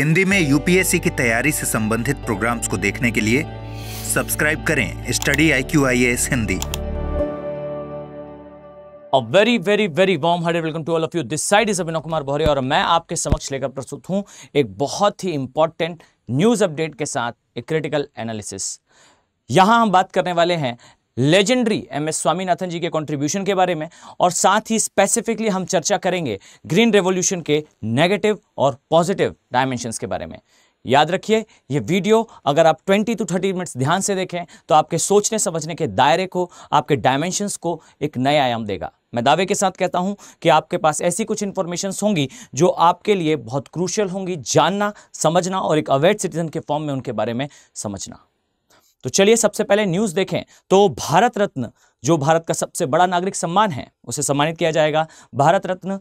हिंदी में यूपीएससी की तैयारी से संबंधित प्रोग्राम्स को देखने के लिए सब्सक्राइब करें study I Q I S Hindi और very very very warm hearted welcome to all of you this side is Abhinav Kumar Bhaure और मैं आपके समक्ष लेकर प्रस्तुत हूं एक बहुत ही इंपॉर्टेंट न्यूज अपडेट के साथ एक क्रिटिकल एनालिसिस यहां हम बात करने वाले हैं legendary M S Swaminathan ji के कंट्रीब्यूशन के बारे में और साथ ही स्पेसिफिकली हम चर्चा करेंगे ग्रीन रेवोल्यूशन के नेगेटिव और पॉजिटिव डायमेंशंस के बारे में याद रखिए ये वीडियो अगर आप 20 टू 30 मिनट्स ध्यान से देखें तो आपके सोचने समझने के दायरे को आपके डायमेंशंस को एक नया आयाम देगा मैं दावे के साथ कहता हूं कि आपके पास ऐसी कुछ इन्फॉर्मेशन होंगी जो आपके लिए बहुत क्रूशल होंगी जानना समझना और एक अवेयर सिटीजन के फॉर्म में उनके बारे में समझना तो चलिए सबसे पहले न्यूज़ देखें तो भारत रत्न जो भारत का सबसे बड़ा नागरिक सम्मान है उसे सम्मानित किया जाएगा भारत रत्न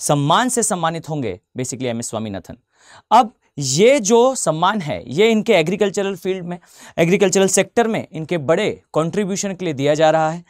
सम्मान से सम्मानित होंगे बेसिकली एम एस स्वामीनाथन अब ये जो सम्मान है ये इनके एग्रीकल्चरल फील्ड में एग्रीकल्चरल सेक्टर में इनके बड़े कंट्रीब्यूशन के लिए दिया जा रहा है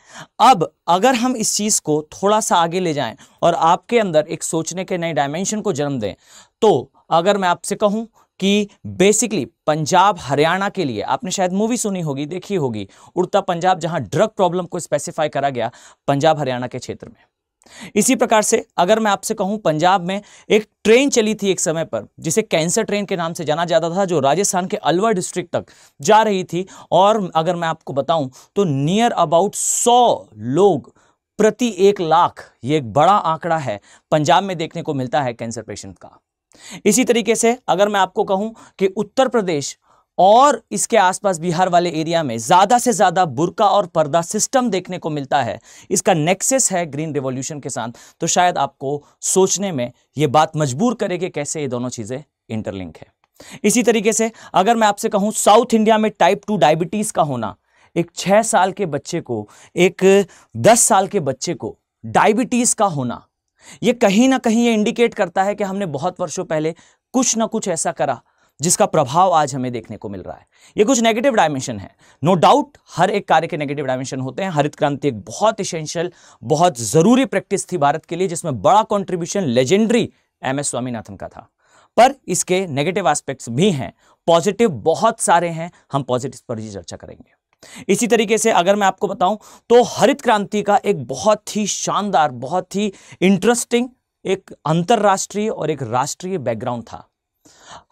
अब अगर हम इस चीज़ को थोड़ा सा आगे ले जाएं और आपके अंदर एक सोचने के नए डायमेंशन को जन्म दें तो अगर मैं आपसे कहूं कि बेसिकली पंजाब हरियाणा के लिए आपने शायद मूवी सुनी होगी देखी होगी उड़ता पंजाब जहां ड्रग प्रॉब्लम को स्पेसिफाई करा गया पंजाब हरियाणा के क्षेत्र में इसी प्रकार से अगर मैं आपसे कहूं पंजाब में एक ट्रेन चली थी एक समय पर जिसे कैंसर ट्रेन के नाम से जाना जाता था जो राजस्थान के अलवर डिस्ट्रिक्ट तक जा रही थी और अगर मैं आपको बताऊं तो नियर अबाउट सौ लोग प्रति एक लाख ये एक बड़ा आंकड़ा है पंजाब में देखने को मिलता है कैंसर पेशेंट का इसी तरीके से अगर मैं आपको कहूं कि उत्तर प्रदेश और इसके आसपास बिहार वाले एरिया में ज़्यादा से ज़्यादा बुरका और पर्दा सिस्टम देखने को मिलता है इसका नेक्सेस है ग्रीन रिवॉल्यूशन के साथ तो शायद आपको सोचने में ये बात मजबूर करे कि कैसे ये दोनों चीज़ें इंटरलिंक है इसी तरीके से अगर मैं आपसे कहूं साउथ इंडिया में टाइप टू डायबिटीज़ का होना एक छः साल के बच्चे को एक दस साल के बच्चे को डायबिटीज़ का होना ये कहीं ना कहीं ये इंडिकेट करता है कि हमने बहुत वर्षों पहले कुछ ना कुछ ऐसा करा जिसका प्रभाव आज हमें देखने को मिल रहा है ये कुछ नेगेटिव डायमेंशन है नो no डाउट हर एक कार्य के नेगेटिव डायमेंशन होते हैं हरित क्रांति एक बहुत इसेंशियल बहुत ज़रूरी प्रैक्टिस थी भारत के लिए जिसमें बड़ा contribution legendary M S Swaminathan का था पर इसके नेगेटिव एस्पेक्ट्स भी हैं पॉजिटिव बहुत सारे हैं हम पॉजिटिव पर ही चर्चा करेंगे इसी तरीके से अगर मैं आपको बताऊं तो हरित क्रांति का एक बहुत ही शानदार बहुत ही इंटरेस्टिंग एक अंतर्राष्ट्रीय और एक राष्ट्रीय बैकग्राउंड था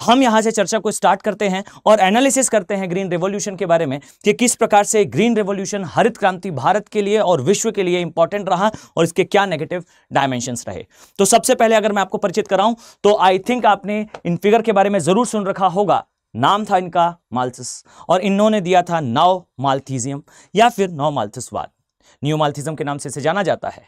हम यहां से चर्चा को स्टार्ट करते हैं और एनालिसिस करते हैं ग्रीन रेवोल्यूशन के बारे में कि किस प्रकार से ग्रीन रेवोल्यूशन हरित क्रांति भारत के लिए और विश्व के लिए इंपॉर्टेंट रहा और इसके क्या नेगेटिव डायमेंशन रहे तो सबसे पहले अगर मैं आपको परिचित कराऊं तो आई थिंक आपने इन फिगर के बारे में जरूर सुन रखा होगा नाम था इनका माल्थस और इन्होंने दिया था नाव माल्थीजियम या फिर नौ माल्थसवाद न्यू माल्थिज्म के नाम से इसे जाना जाता है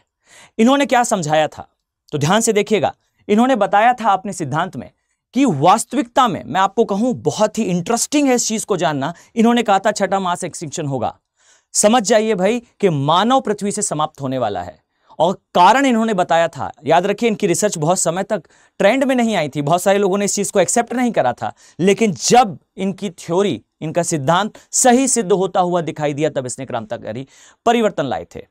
इन्होंने क्या समझाया था तो ध्यान से देखिएगा इन्होंने बताया था अपने सिद्धांत में कि वास्तविकता में मैं आपको कहूं बहुत ही इंटरेस्टिंग है इस चीज को जानना इन्होंने कहा था छठा मास एक्सटिंक्शन होगा समझ जाइए भाई कि मानव पृथ्वी से समाप्त होने वाला है और कारण इन्होंने बताया था याद रखिए इनकी रिसर्च बहुत समय तक ट्रेंड में नहीं आई थी बहुत सारे लोगों ने इस चीज़ को एक्सेप्ट नहीं करा था लेकिन जब इनकी थ्योरी इनका सिद्धांत सही सिद्ध होता हुआ दिखाई दिया तब इसने क्रांतिकारी परिवर्तन लाए थे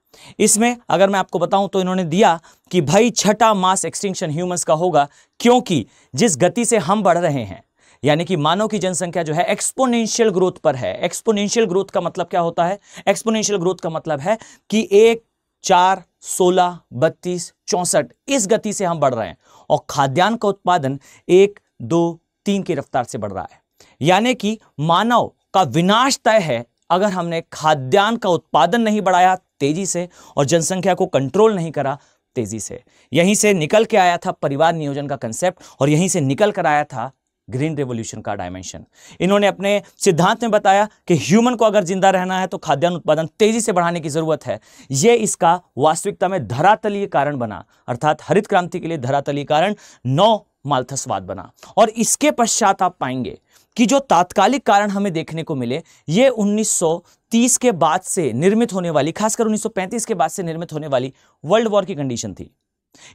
इसमें अगर मैं आपको बताऊं तो इन्होंने दिया कि भाई छठा मास एक्सटिंक्शन ह्यूमंस का होगा क्योंकि जिस गति से हम बढ़ रहे हैं यानी कि मानव की जनसंख्या जो है एक्सपोनेंशियल ग्रोथ पर है एक्सपोनेंशियल ग्रोथ का मतलब क्या होता है एक्सपोनेंशियल ग्रोथ का मतलब है कि एक चार सोलह बत्तीस चौंसठ इस गति से हम बढ़ रहे हैं और खाद्यान्न का उत्पादन एक दो तीन की रफ्तार से बढ़ रहा है यानी कि मानव का विनाश तय है अगर हमने खाद्यान्न का उत्पादन नहीं बढ़ाया तेजी से और जनसंख्या को कंट्रोल नहीं करा तेजी से यहीं से निकल के आया था परिवार नियोजन का कंसेप्ट और यहीं से निकल कर आया था ग्रीन रेवोल्यूशन का डायमेंशन इन्होंने अपने सिद्धांत में बताया कि ह्यूमन को अगर जिंदा रहना है तो खाद्यान्न उत्पादन तेजी से बढ़ाने की जरूरत है ये इसका वास्तविकता में धरातलीय कारण बना अर्थात हरित क्रांति के लिए धरातलीय कारण नौ माल्थसवाद बना और इसके पश्चात आप पाएंगे कि जो तात्कालिक कारण हमें देखने को मिले ये 1930 के बाद से निर्मित होने वाली खासकर 1935 के बाद से निर्मित होने वाली वर्ल्ड वॉर की कंडीशन थी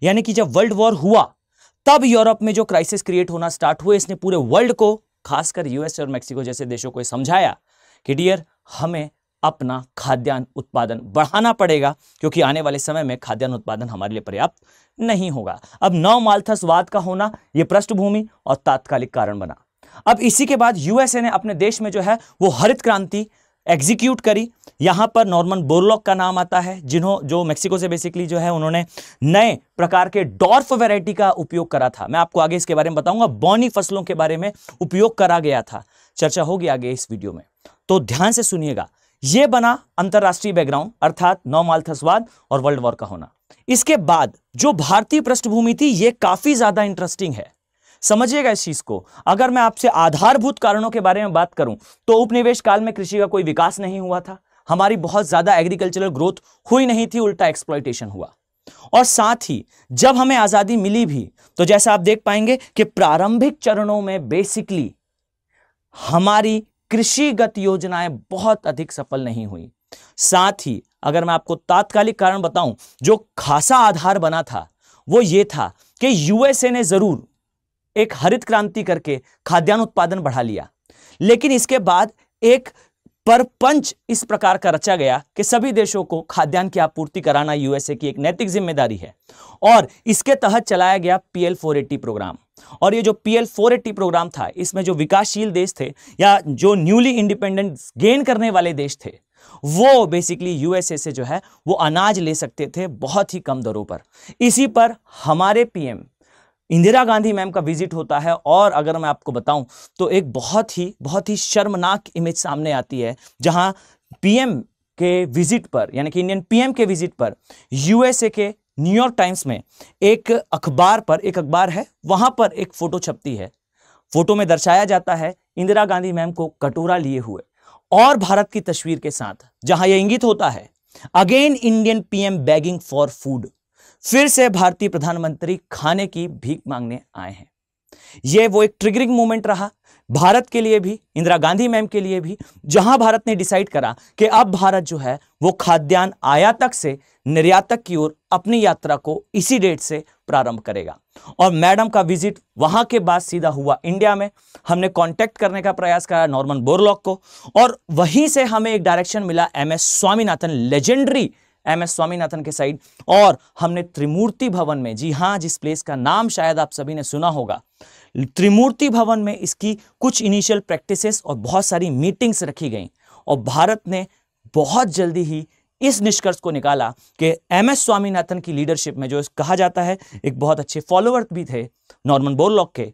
यानी कि जब वर्ल्ड वॉर हुआ तब यूरोप में जो क्राइसिस क्रिएट होना स्टार्ट हुए इसने पूरे वर्ल्ड को खासकर यूएस और मैक्सिको जैसे देशों को समझाया कि डियर हमें अपना खाद्यान्न उत्पादन बढ़ाना पड़ेगा क्योंकि आने वाले समय में खाद्यान्न उत्पादन हमारे लिए पर्याप्त नहीं होगा अब नौ मालथसवाद का होना यह पृष्ठभूमि और तात्कालिक कारण बना अब इसी के बाद यूएसए ने अपने देश में जो है वो हरित क्रांति एग्जीक्यूट करी यहाँ पर नॉर्मन बोरलॉक का नाम आता है जिन्हों जो मेक्सिको से बेसिकली जो है उन्होंने नए प्रकार के डॉर्फ वेराइटी का उपयोग करा था मैं आपको आगे इसके बारे में बताऊंगा बॉनी फसलों के बारे में उपयोग करा गया था चर्चा होगी आगे इस वीडियो में तो ध्यान से सुनिएगा ये बना अंतर्राष्ट्रीय बैकग्राउंड अर्थात नौ मालथसवाद और वर्ल्ड वॉर का होना इसके बाद जो भारतीय पृष्ठभूमि थी ये काफी ज्यादा इंटरेस्टिंग है समझिएगा इस चीज को अगर मैं आपसे आधारभूत कारणों के बारे में बात करूं तो उपनिवेश काल में कृषि का कोई विकास नहीं हुआ था हमारी बहुत ज्यादा एग्रीकल्चरल ग्रोथ हुई नहीं थी उल्टा एक्सप्लाइटेशन हुआ और साथ ही जब हमें आजादी मिली भी तो जैसा आप देख पाएंगे कि प्रारंभिक चरणों में बेसिकली हमारी कृषिगत योजनाएं बहुत अधिक सफल नहीं हुई साथ ही अगर मैं आपको तात्कालिक कारण बताऊं जो खासा आधार बना था वो ये था कि यूएसए ने जरूर एक हरित क्रांति करके खाद्यान्न उत्पादन बढ़ा लिया लेकिन इसके बाद एक परपंच इस प्रकार का रचा गया कि सभी देशों को खाद्यान्न की आपूर्ति कराना यूएसए की एक नैतिक जिम्मेदारी है और इसके तहत चलाया गया पीएल 480 प्रोग्राम और ये जो पीएल 480 प्रोग्राम था इसमें जो विकासशील देश थे या जो न्यूली इंडिपेंडेंट गेन करने वाले देश थे वो बेसिकली यूएसए से जो है वो अनाज ले सकते थे बहुत ही कम दरों पर इसी पर हमारे पीएम इंदिरा गांधी मैम का विजिट होता है और अगर मैं आपको बताऊं तो एक बहुत ही बहुत ही शर्मनाक इमेज सामने आती है जहां पीएम के विजिट पर यानी कि इंडियन पीएम के विजिट पर यूएसए के न्यूयॉर्क टाइम्स में एक अखबार पर एक अखबार है वहां पर एक फ़ोटो छपती है फोटो में दर्शाया जाता है इंदिरा गांधी मैम को कटोरा लिए हुए और भारत की तस्वीर के साथ जहां यह इंगित होता है again Indian PM begging for food फिर से भारतीय प्रधानमंत्री खाने की भीख मांगने आए हैं यह वो एक ट्रिगरिंग मोमेंट रहा भारत के लिए भी इंदिरा गांधी मैम के लिए भी जहां भारत ने डिसाइड करा कि अब भारत जो है वो खाद्यान्न आयातक से निर्यातक की ओर अपनी यात्रा को इसी डेट से प्रारंभ करेगा और मैडम का विजिट वहां के बाद सीधा हुआ इंडिया में हमने कांटेक्ट करने का प्रयास करा नॉर्मन बोरलॉक को और वहीं से हमें एक डायरेक्शन मिला M S Swaminathan legendary M S Swaminathan के साइड और हमने त्रिमूर्ति भवन में जी हाँ जिस प्लेस का नाम शायद आप सभी ने सुना होगा त्रिमूर्ति भवन में इसकी कुछ इनिशियल प्रैक्टिसेस और बहुत सारी मीटिंग्स रखी गई और भारत ने बहुत जल्दी ही इस निष्कर्ष को निकाला कि एम एस स्वामीनाथन की लीडरशिप में जो कहा जाता है एक बहुत अच्छे फॉलोअर भी थे नॉर्मन बोरलॉक के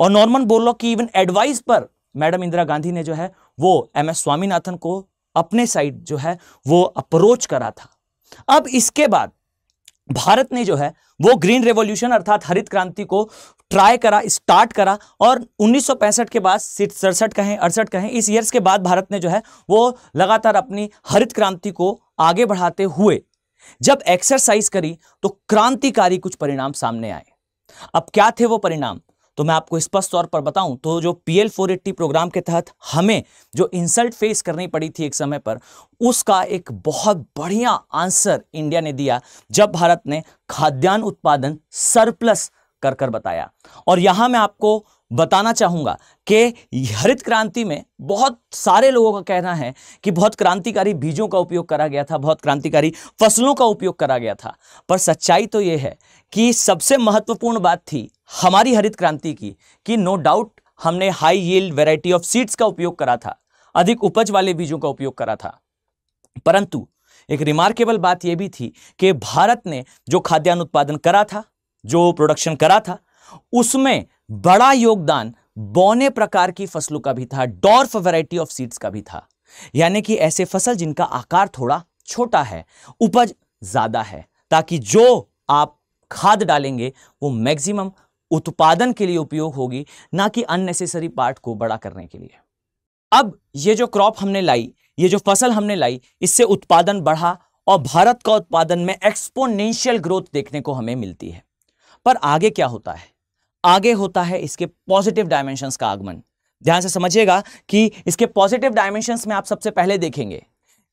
और नॉर्मन बोरलॉक की इवन एडवाइस पर मैडम इंदिरा गांधी ने जो है वो एम एस स्वामीनाथन को अपने साइड जो है वो अप्रोच करा था अब इसके बाद भारत ने जो है वो ग्रीन रेवोल्यूशन अर्थात हरित क्रांति को ट्राई करा स्टार्ट करा और उन्नीस के बाद सड़सठ कहें अड़सठ कहें इस ईयर्स के बाद भारत ने जो है वो लगातार अपनी हरित क्रांति को आगे बढ़ाते हुए जब एक्सरसाइज करी तो क्रांतिकारी कुछ परिणाम सामने आए अब क्या थे वो परिणाम तो मैं आपको स्पष्ट तौर पर बताऊं तो जो P L four eighty programme के तहत हमें जो इंसल्ट फेस करनी पड़ी थी एक समय पर उसका एक बहुत बढ़िया आंसर इंडिया ने दिया जब भारत ने खाद्यान्न उत्पादन सरप्लस कर कर बताया और यहां मैं आपको बताना चाहूँगा कि हरित क्रांति में बहुत सारे लोगों का कहना है कि बहुत क्रांतिकारी बीजों का उपयोग करा गया था बहुत क्रांतिकारी फसलों का उपयोग करा गया था पर सच्चाई तो ये है कि सबसे महत्वपूर्ण बात थी हमारी हरित क्रांति की कि नो डाउट हमने high yield variety of seeds का उपयोग करा था अधिक उपज वाले बीजों का उपयोग करा था परंतु एक रिमार्केबल बात यह भी थी कि भारत ने जो खाद्यान्न उत्पादन करा था जो प्रोडक्शन करा था उसमें बड़ा योगदान बौने प्रकार की फसलों का भी था डॉर्फ वैरायटी ऑफ सीड्स का भी था यानी कि ऐसे फसल जिनका आकार थोड़ा छोटा है उपज ज़्यादा है ताकि जो आप खाद डालेंगे वो मैक्सिमम उत्पादन के लिए उपयोग होगी ना कि अननेसेसरी पार्ट को बड़ा करने के लिए अब ये जो क्रॉप हमने लाई ये जो फसल हमने लाई इससे उत्पादन बढ़ा और भारत का उत्पादन में एक्सपोनेंशियल ग्रोथ देखने को हमें मिलती है पर आगे क्या होता है आगे होता है इसके पॉजिटिव डायमेंशंस का आगमन ध्यान से समझिएगा कि इसके पॉजिटिव डायमेंशंस में आप सबसे पहले देखेंगे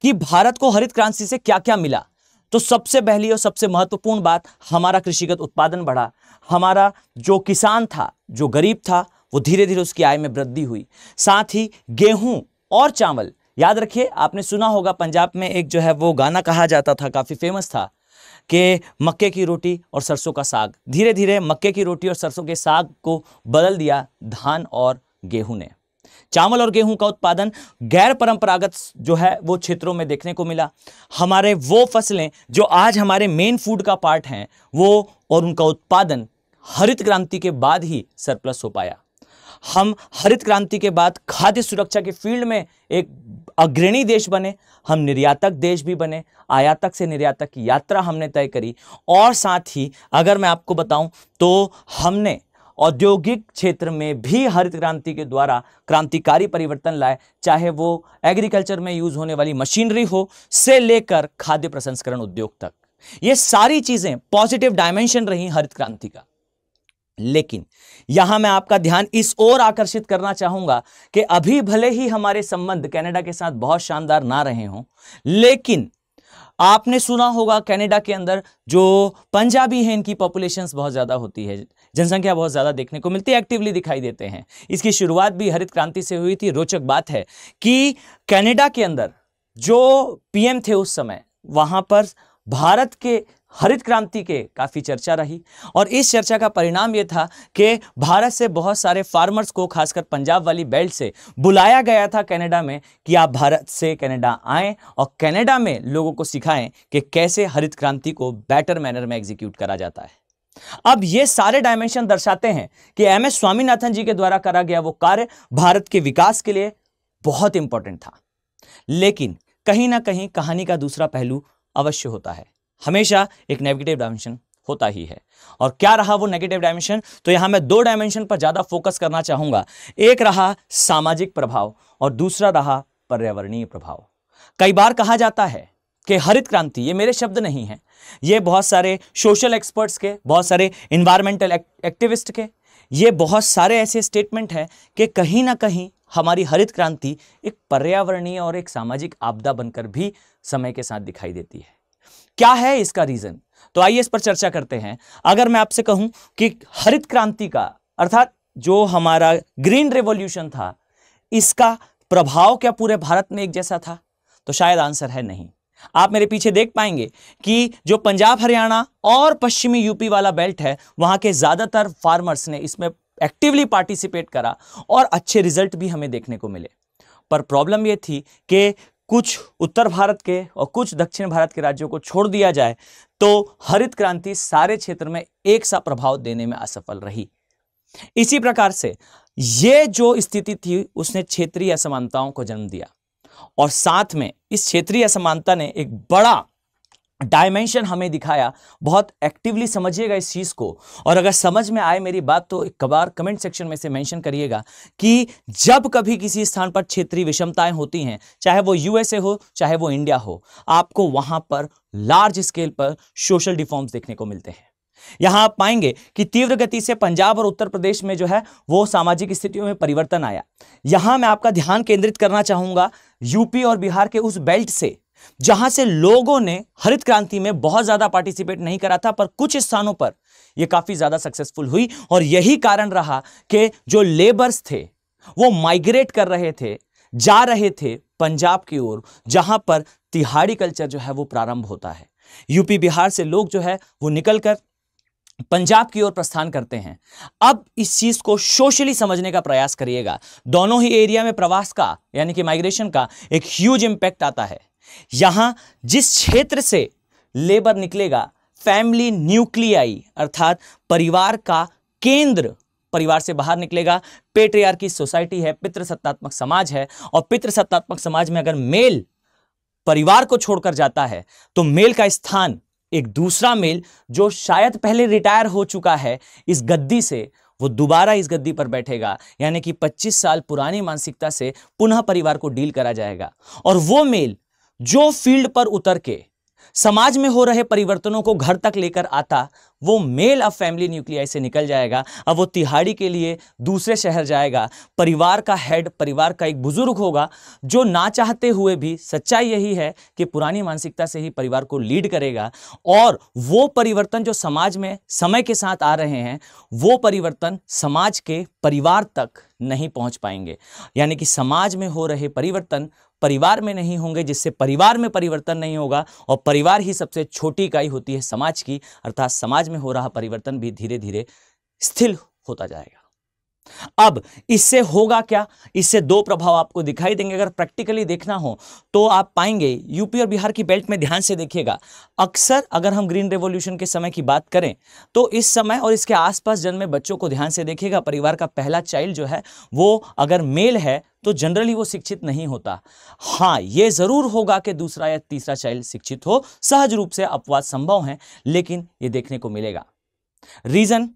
कि भारत को हरित क्रांति से क्या क्या मिला तो सबसे पहली और सबसे महत्वपूर्ण बात हमारा कृषिगत उत्पादन बढ़ा हमारा जो किसान था जो गरीब था वो धीरे धीरे उसकी आय में वृद्धि हुई साथ ही गेहूं और चावल याद रखिए आपने सुना होगा पंजाब में एक जो है वो गाना कहा जाता था काफ़ी फेमस था कि मक्के की रोटी और सरसों का साग धीरे धीरे मक्के की रोटी और सरसों के साग को बदल दिया धान और गेहूं ने चावल और गेहूं का उत्पादन गैर परंपरागत जो है वो क्षेत्रों में देखने को मिला हमारे वो फसलें जो आज हमारे मेन फूड का पार्ट हैं वो और उनका उत्पादन हरित क्रांति के बाद ही सरप्लस हो पाया हम हरित क्रांति के बाद खाद्य सुरक्षा के फील्ड में एक अग्रणी देश बने हम निर्यातक देश भी बने आयातक से निर्यातक की यात्रा हमने तय करी और साथ ही अगर मैं आपको बताऊं तो हमने औद्योगिक क्षेत्र में भी हरित क्रांति के द्वारा क्रांतिकारी परिवर्तन लाए चाहे वो एग्रीकल्चर में यूज़ होने वाली मशीनरी हो से लेकर खाद्य प्रसंस्करण उद्योग तक ये सारी चीज़ें पॉजिटिव डायमेंशन रही हरित क्रांति का लेकिन यहां मैं आपका ध्यान इस ओर आकर्षित करना चाहूंगा कि अभी भले ही हमारे संबंध कनाडा के साथ बहुत शानदार ना रहे हों लेकिन आपने सुना होगा कनाडा के अंदर जो पंजाबी हैं इनकी पॉपुलेशंस बहुत ज़्यादा होती है जनसंख्या बहुत ज़्यादा देखने को मिलती है एक्टिवली दिखाई देते हैं इसकी शुरुआत भी हरित क्रांति से हुई थी रोचक बात है कि कनाडा के अंदर जो पीएम थे उस समय वहाँ पर भारत के हरित क्रांति के काफ़ी चर्चा रही और इस चर्चा का परिणाम ये था कि भारत से बहुत सारे फार्मर्स को खासकर पंजाब वाली बेल्ट से बुलाया गया था कनाडा में कि आप भारत से कनाडा आएँ और कनाडा में लोगों को सिखाएं कि कैसे हरित क्रांति को बेटर मैनर में एग्जीक्यूट करा जाता है अब ये सारे डायमेंशन दर्शाते हैं कि एम एस स्वामीनाथन जी के द्वारा करा गया वो कार्य भारत के विकास के लिए बहुत इंपॉर्टेंट था लेकिन कहीं ना कहीं कहानी का दूसरा पहलू अवश्य होता है हमेशा एक नेगेटिव डायमेंशन होता ही है और क्या रहा वो नेगेटिव डायमेंशन तो यहां मैं दो डायमेंशन पर ज़्यादा फोकस करना चाहूँगा एक रहा सामाजिक प्रभाव और दूसरा रहा पर्यावरणीय प्रभाव कई बार कहा जाता है कि हरित क्रांति ये मेरे शब्द नहीं है ये बहुत सारे सोशल एक्सपर्ट्स के बहुत सारे इन्वायरमेंटल एक्टिविस्ट के ये बहुत सारे ऐसे स्टेटमेंट हैं कि कहीं ना कहीं हमारी हरित क्रांति एक पर्यावरणीय और एक सामाजिक आपदा बनकर भी समय के साथ दिखाई देती है क्या है इसका रीजन तो आइए इस पर चर्चा करते हैं अगर मैं आपसे कहूं कि हरित क्रांति का अर्थात जो हमारा ग्रीन रेवोल्यूशन था इसका प्रभाव क्या पूरे भारत में एक जैसा था तो शायद आंसर है नहीं आप मेरे पीछे देख पाएंगे कि जो पंजाब हरियाणा और पश्चिमी यूपी वाला बेल्ट है वहां के ज्यादातर फार्मर्स ने इसमें एक्टिवली पार्टिसिपेट करा और अच्छे रिजल्ट भी हमें देखने को मिले पर प्रॉब्लम यह थी कि कुछ उत्तर भारत के और कुछ दक्षिण भारत के राज्यों को छोड़ दिया जाए तो हरित क्रांति सारे क्षेत्र में एक सा प्रभाव देने में असफल रही इसी प्रकार से ये जो स्थिति थी उसने क्षेत्रीय असमानताओं को जन्म दिया और साथ में इस क्षेत्रीय असमानता ने एक बड़ा डायमेंशन हमें दिखाया बहुत एक्टिवली समझिएगा इस चीज़ को और अगर समझ में आए मेरी बात तो एक कबार कमेंट सेक्शन में से मेंशन करिएगा कि जब कभी किसी स्थान पर क्षेत्रीय विषमताएं होती हैं चाहे वो यूएसए हो चाहे वो इंडिया हो आपको वहां पर लार्ज स्केल पर सोशल डिफॉर्म्स देखने को मिलते हैं यहां आप पाएंगे कि तीव्र गति से पंजाब और उत्तर प्रदेश में जो है वो सामाजिक स्थितियों में परिवर्तन आया यहां मैं आपका ध्यान केंद्रित करना चाहूंगा यूपी और बिहार के उस बेल्ट से जहां से लोगों ने हरित क्रांति में बहुत ज्यादा पार्टिसिपेट नहीं करा था पर कुछ स्थानों पर यह काफी ज्यादा सक्सेसफुल हुई और यही कारण रहा कि जो लेबर्स थे वो माइग्रेट कर रहे थे जा रहे थे पंजाब की ओर जहां पर तिहाड़ी कल्चर जो है वो प्रारंभ होता है यूपी बिहार से लोग जो है वो निकल कर पंजाब की ओर प्रस्थान करते हैं अब इस चीज को सोशली समझने का प्रयास करिएगा दोनों ही एरिया में प्रवास का यानी कि माइग्रेशन का एक ह्यूज इंपैक्ट आता है यहां जिस क्षेत्र से लेबर निकलेगा फैमिली न्यूक्लियाई अर्थात परिवार का केंद्र परिवार से बाहर निकलेगा पेट्रियार की सोसाइटी है पितृसत्तात्मक समाज है और पितृसत्तात्मक समाज में अगर मेल परिवार को छोड़कर जाता है तो मेल का स्थान एक दूसरा मेल जो शायद पहले रिटायर हो चुका है इस गद्दी से वो दोबारा इस गद्दी पर बैठेगा यानी कि 25 साल पुरानी मानसिकता से पुनः परिवार को डील करा जाएगा और वो मेल जो फील्ड पर उतर के समाज में हो रहे परिवर्तनों को घर तक लेकर आता वो मेल अब फैमिली न्यूक्लियाई से निकल जाएगा अब वो तिहाड़ी के लिए दूसरे शहर जाएगा परिवार का हेड परिवार का एक बुजुर्ग होगा जो ना चाहते हुए भी सच्चाई यही है कि पुरानी मानसिकता से ही परिवार को लीड करेगा और वो परिवर्तन जो समाज में समय के साथ आ रहे हैं वो परिवर्तन समाज के परिवार तक नहीं पहुँच पाएंगे यानी कि समाज में हो रहे परिवर्तन परिवार में नहीं होंगे जिससे परिवार में परिवर्तन नहीं होगा और परिवार ही सबसे छोटी इकाई होती है समाज की अर्थात समाज में हो रहा परिवर्तन भी धीरे धीरे स्थिर होता जाएगा अब इससे होगा क्या इससे दो प्रभाव आपको दिखाई देंगे अगर प्रैक्टिकली देखना हो तो आप पाएंगे यूपी और बिहार की बेल्ट में ध्यान से देखिएगा अक्सर अगर हम ग्रीन रेवोल्यूशन के समय की बात करें तो इस समय और इसके आसपास जन्मे बच्चों को ध्यान से देखिएगा परिवार का पहला चाइल्ड जो है वो अगर मेल है तो जनरली वो शिक्षित नहीं होता हाँ ये ज़रूर होगा कि दूसरा या तीसरा चाइल्ड शिक्षित हो सहज रूप से अपवाद संभव है लेकिन ये देखने को मिलेगा रीज़न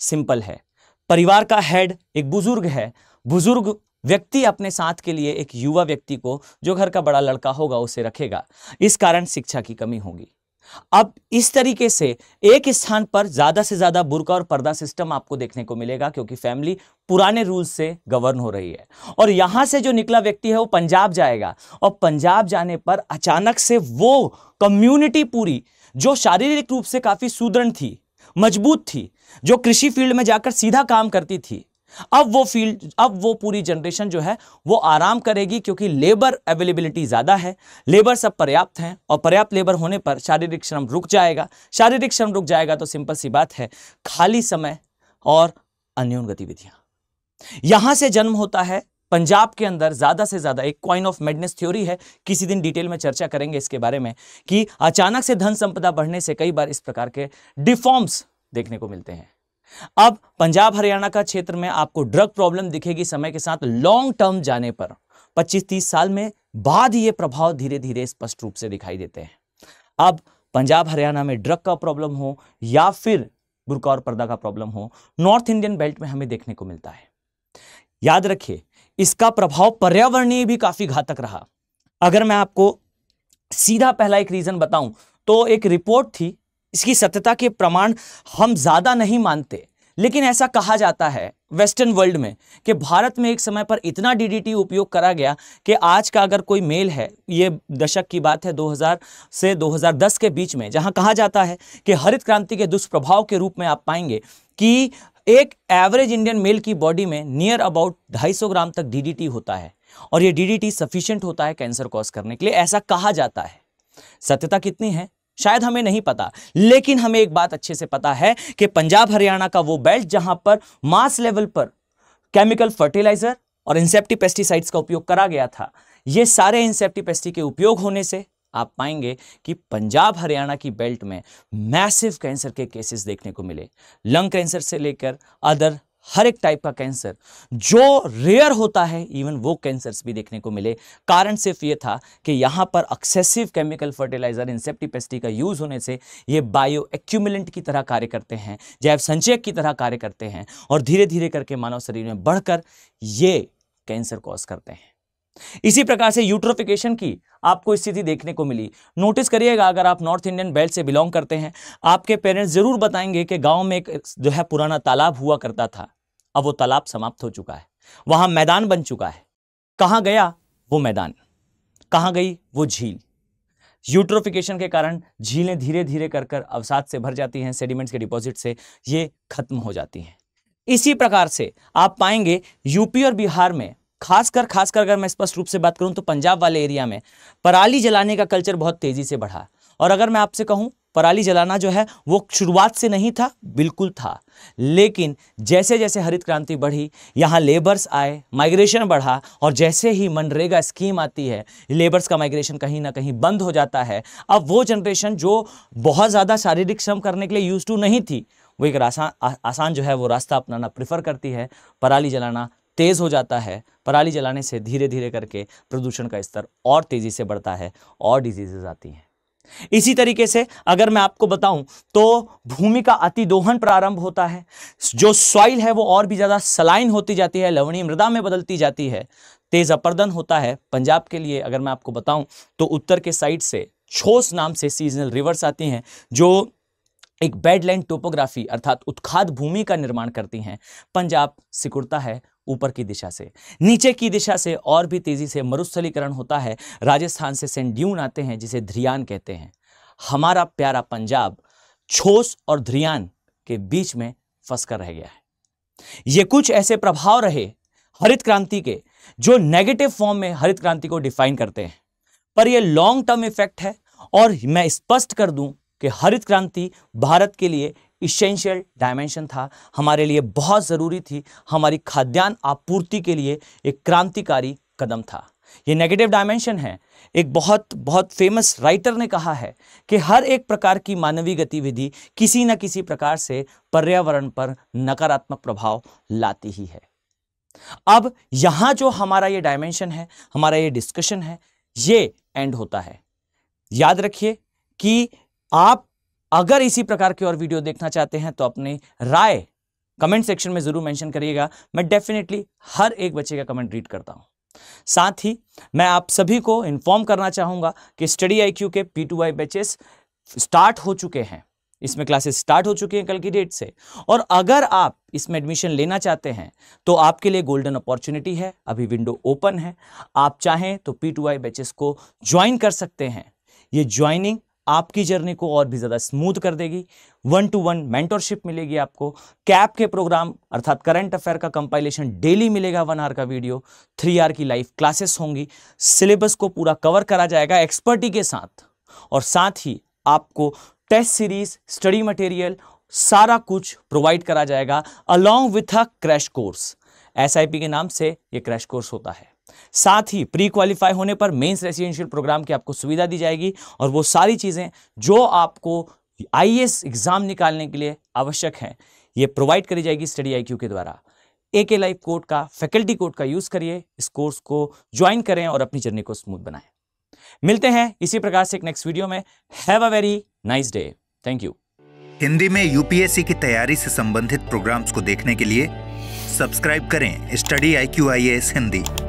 सिंपल है परिवार का हेड एक बुजुर्ग है बुजुर्ग व्यक्ति अपने साथ के लिए एक युवा व्यक्ति को जो घर का बड़ा लड़का होगा उसे रखेगा इस कारण शिक्षा की कमी होगी अब इस तरीके से एक स्थान पर ज़्यादा से ज़्यादा बुरका और पर्दा सिस्टम आपको देखने को मिलेगा क्योंकि फैमिली पुराने रूल्स से गवर्न हो रही है और यहाँ से जो निकला व्यक्ति है वो पंजाब जाएगा और पंजाब जाने पर अचानक से वो कम्युनिटी पूरी जो शारीरिक रूप से काफ़ी सुदृढ़ थी मजबूत थी जो कृषि फील्ड में जाकर सीधा काम करती थी अब वो फील्ड अब वो पूरी जनरेशन जो है वो आराम करेगी क्योंकि लेबर अवेलेबिलिटी ज़्यादा है लेबर सब पर्याप्त हैं और पर्याप्त लेबर होने पर शारीरिक श्रम रुक जाएगा शारीरिक श्रम रुक जाएगा तो सिंपल सी बात है खाली समय और अन्यून गतिविधियां यहां से जन्म होता है पंजाब के अंदर ज़्यादा से ज़्यादा एक क्वाइन ऑफ मेडनेस थ्योरी है किसी दिन डिटेल में चर्चा करेंगे इसके बारे में कि अचानक से धन संपदा बढ़ने से कई बार इस प्रकार के डिफॉर्म्स देखने को मिलते हैं अब पंजाब हरियाणा का क्षेत्र में आपको ड्रग प्रॉब्लम दिखेगी समय के साथ लॉन्ग टर्म जाने पर 25-30 साल में बाद ये प्रभाव धीरे धीरे स्पष्ट रूप से दिखाई देते हैं अब पंजाब हरियाणा में ड्रग का प्रॉब्लम हो या फिर बुरका और पर्दा का प्रॉब्लम हो नॉर्थ इंडियन बेल्ट में हमें देखने को मिलता है याद रखिए इसका प्रभाव पर्यावरणीय भी काफ़ी घातक रहा अगर मैं आपको सीधा पहला एक रीज़न बताऊं तो एक रिपोर्ट थी इसकी सत्यता के प्रमाण हम ज़्यादा नहीं मानते लेकिन ऐसा कहा जाता है वेस्टर्न वर्ल्ड में कि भारत में एक समय पर इतना डीडीटी उपयोग करा गया कि आज का अगर कोई मेल है ये दशक की बात है 2000 से 2010 के बीच में जहां कहा जाता है कि हरित क्रांति के दुष्प्रभाव के रूप में आप पाएंगे कि एक एवरेज इंडियन मेल की बॉडी में नियर अबाउट 250 ग्राम तक डीडीटी होता है और ये डीडीटी सफिशिएंट होता है कैंसर कॉज करने के लिए ऐसा कहा जाता है सत्यता कितनी है शायद हमें नहीं पता लेकिन हमें एक बात अच्छे से पता है कि पंजाब हरियाणा का वो बेल्ट जहां पर मास लेवल पर केमिकल फर्टिलाइजर और इंसेप्टी पेस्टिसाइड्स का उपयोग करा गया था ये सारे इंसेप्टी पेस्टी के उपयोग होने से आप पाएंगे कि पंजाब हरियाणा की बेल्ट में मैसिव कैंसर के केसेस देखने को मिले लंग कैंसर से लेकर अदर हर एक टाइप का कैंसर जो रेयर होता है इवन वो कैंसर्स भी देखने को मिले कारण सिर्फ ये था कि यहाँ पर एक्सेसिव केमिकल फर्टिलाइजर इंसेप्टीपेस्टी का यूज़ होने से ये बायो एक्यूमिलेंट की तरह कार्य करते हैं जैव संचयक की तरह कार्य करते हैं और धीरे धीरे करके मानव शरीर में बढ़कर ये कैंसर कॉज करते हैं इसी प्रकार से यूट्रोफिकेशन की आपको स्थिति देखने को मिली नोटिस करिएगा अगर आप नॉर्थ इंडियन बेल्ट से बिलोंग करते हैं आपके पेरेंट्स ज़रूर बताएंगे कि गांव में एक जो है पुराना तालाब हुआ करता था अब वो तालाब समाप्त हो चुका है वहां मैदान बन चुका है कहां गया वो मैदान कहां गई वो झील यूट्रोफिकेशन के कारण झीलें धीरे धीरे कर कर अवसाद से भर जाती हैं सेडिमेंट्स के डिपॉजिट से ये खत्म हो जाती हैं इसी प्रकार से आप पाएंगे यूपी और बिहार में खासकर खासकर अगर मैं स्पष्ट रूप से बात करूं तो पंजाब वाले एरिया में पराली जलाने का कल्चर बहुत तेज़ी से बढ़ा और अगर मैं आपसे कहूं पराली जलाना जो है वो शुरुआत से नहीं था बिल्कुल था लेकिन जैसे जैसे हरित क्रांति बढ़ी यहाँ लेबर्स आए माइग्रेशन बढ़ा और जैसे ही मनरेगा स्कीम आती है लेबर्स का माइग्रेशन कहीं ना कहीं बंद हो जाता है अब वो जनरेशन जो बहुत ज़्यादा शारीरिक श्रम करने के लिए यूज टू नहीं थी वो एक आसान आसान जो है वो रास्ता अपनाना प्रेफर करती है पराली जलाना तेज़ हो जाता है पराली जलाने से धीरे धीरे करके प्रदूषण का स्तर और तेज़ी से बढ़ता है और डिजीजेज आती हैं इसी तरीके से अगर मैं आपको बताऊं तो भूमि का अति दोहन प्रारंभ होता है जो सॉइल है वो और भी ज़्यादा सलाइन होती जाती है लवणीय मृदा में बदलती जाती है तेज अपर्दन होता है पंजाब के लिए अगर मैं आपको बताऊं तो उत्तर के साइड से छोस नाम से सीजनल रिवर्स आती हैं जो एक बेडलैंड टोपोग्राफी अर्थात उत्खाद भूमि का निर्माण करती हैं पंजाब सिकुड़ता है ऊपर की दिशा से नीचे की दिशा से और भी तेज़ी से मरुस्थलीकरण होता है राजस्थान से सेंड्यून आते हैं जिसे ध्रियान कहते हैं हमारा प्यारा पंजाब छोस और ध्रियान के बीच में फंसकर रह गया है ये कुछ ऐसे प्रभाव रहे हरित क्रांति के जो नेगेटिव फॉर्म में हरित क्रांति को डिफाइन करते हैं पर यह लॉन्ग टर्म इफेक्ट है और मैं स्पष्ट कर दूं कि हरित क्रांति भारत के लिए इसेंशियल डायमेंशन था हमारे लिए बहुत ज़रूरी थी हमारी खाद्यान्न आपूर्ति के लिए एक क्रांतिकारी कदम था ये नेगेटिव डायमेंशन है एक बहुत बहुत फेमस राइटर ने कहा है कि हर एक प्रकार की मानवीय गतिविधि किसी न किसी प्रकार से पर्यावरण पर नकारात्मक प्रभाव लाती ही है अब यहाँ जो हमारा ये डायमेंशन है हमारा ये डिस्कशन है ये एंड होता है याद रखिए कि आप अगर इसी प्रकार की और वीडियो देखना चाहते हैं तो अपनी राय कमेंट सेक्शन में ज़रूर मेंशन करिएगा मैं डेफिनेटली हर एक बच्चे का कमेंट रीड करता हूं साथ ही मैं आप सभी को इन्फॉर्म करना चाहूंगा कि स्टडी आईक्यू के P two I batches start हो चुके हैं इसमें क्लासेस स्टार्ट हो चुकी हैं कल की डेट से और अगर आप इसमें एडमिशन लेना चाहते हैं तो आपके लिए गोल्डन अपॉर्चुनिटी है अभी विंडो ओपन है आप चाहें तो पी टू आई बैचेस को ज्वाइन कर सकते हैं ये ज्वाइनिंग आपकी जर्नी को और भी ज़्यादा स्मूथ कर देगी वन टू वन मेंटोरशिप मिलेगी आपको कैप के प्रोग्राम अर्थात करंट अफेयर का कंपाइलेशन डेली मिलेगा वन आर का वीडियो थ्री आर की लाइव क्लासेस होंगी सिलेबस को पूरा कवर करा जाएगा एक्सपर्टी के साथ और साथ ही आपको टेस्ट सीरीज स्टडी मटेरियल सारा कुछ प्रोवाइड करा जाएगा along with a crash course S के नाम से ये क्रैश कोर्स होता है साथ ही प्री क्वालिफाई होने पर मेंस रेसिडेंशियल प्रोग्राम की आपको सुविधा दी जाएगी और वो सारी चीज़ें जो आपको आई एग्ज़ाम निकालने के लिए आवश्यक हैं ये प्रोवाइड करी जाएगी स्टडी आई के द्वारा ए के लाइफ कोड का फैकल्टी कोड का यूज़ करिए इस कोर्स को ज्वाइन करें और अपनी जर्नी को स्मूथ बनाएं मिलते हैं इसी प्रकार से एक नेक्स्ट वीडियो में have a very nice day thank you Hindi में यूपीएससी की तैयारी से संबंधित प्रोग्राम्स को देखने के लिए सब्सक्राइब करें study I Q I S Hindi